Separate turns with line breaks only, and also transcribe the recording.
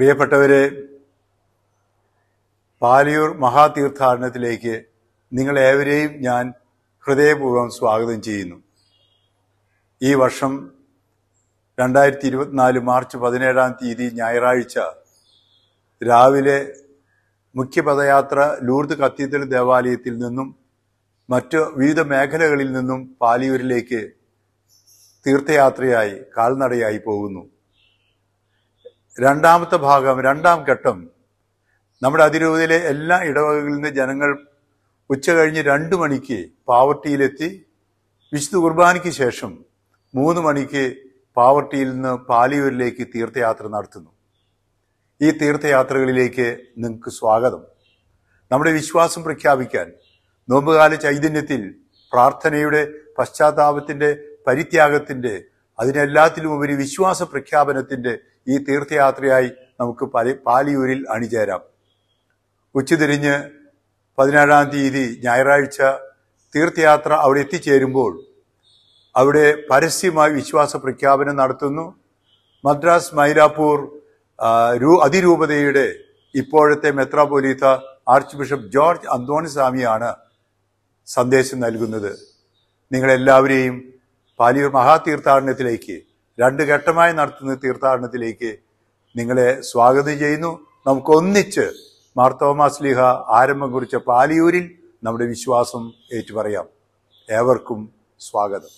പ്രിയപ്പെട്ടവരെ പാലിയൂർ മഹാതീർത്ഥാടനത്തിലേക്ക് നിങ്ങളേവരെയും ഞാൻ ഹൃദയപൂർവ്വം സ്വാഗതം ചെയ്യുന്നു ഈ വർഷം രണ്ടായിരത്തി ഇരുപത്തിനാല് മാർച്ച് പതിനേഴാം തീയതി ഞായറാഴ്ച രാവിലെ മുഖ്യപദയാത്ര ലൂർദ് കത്തീദ്രൽ ദേവാലയത്തിൽ നിന്നും മറ്റ് വിവിധ മേഖലകളിൽ നിന്നും പാലിയൂരിലേക്ക് തീർത്ഥയാത്രയായി കാൽനടയായി പോകുന്നു രണ്ടാമത്തെ ഭാഗം രണ്ടാം ഘട്ടം നമ്മുടെ അതിരൂപതയിലെ എല്ലാ ഇടവകകളിൽ നിന്ന് ജനങ്ങൾ ഉച്ച കഴിഞ്ഞ് രണ്ടു മണിക്ക് പാവർട്ടിയിലെത്തി വിശുദ്ധ കുർബാനയ്ക്ക് ശേഷം മൂന്ന് മണിക്ക് പാവർട്ടിയിൽ നിന്ന് പാലിയൂരിലേക്ക് തീർത്ഥയാത്ര നടത്തുന്നു ഈ തീർത്ഥയാത്രകളിലേക്ക് നിങ്ങൾക്ക് സ്വാഗതം നമ്മുടെ വിശ്വാസം പ്രഖ്യാപിക്കാൻ നോമ്പുകാല ചൈതന്യത്തിൽ പ്രാർത്ഥനയുടെ പശ്ചാത്താപത്തിന്റെ പരിത്യാഗത്തിന്റെ അതിനെല്ലാത്തിലും ഉപരി വിശ്വാസ പ്രഖ്യാപനത്തിന്റെ ഈ തീർത്ഥയാത്രയായി നമുക്ക് പാലിയൂരിൽ അണിചേരാം ഉച്ചതിരിഞ്ഞ് പതിനേഴാം തീയതി ഞായറാഴ്ച തീർത്ഥയാത്ര അവിടെ എത്തിച്ചേരുമ്പോൾ അവിടെ പരസ്യമായി വിശ്വാസ പ്രഖ്യാപനം നടത്തുന്നു മദ്രാസ് മൈലാപ്പൂർ രൂ അതിരൂപതയുടെ ഇപ്പോഴത്തെ മെത്രാപൊലീത്ത ആർച്ച് ബിഷപ്പ് ജോർജ് അന്തോണി സ്വാമിയാണ് സന്ദേശം നൽകുന്നത് നിങ്ങളെല്ലാവരെയും പാലിയൂർ മഹാതീർത്ഥാടനത്തിലേക്ക് രണ്ട് ഘട്ടമായി നടത്തുന്ന തീർത്ഥാടനത്തിലേക്ക് നിങ്ങളെ സ്വാഗതം ചെയ്യുന്നു നമുക്കൊന്നിച്ച് മാർത്തോമാസ്ലിഹ ആരംഭം കുറിച്ച പാലിയൂരിൽ നമ്മുടെ വിശ്വാസം ഏറ്റുപറയാം ഏവർക്കും സ്വാഗതം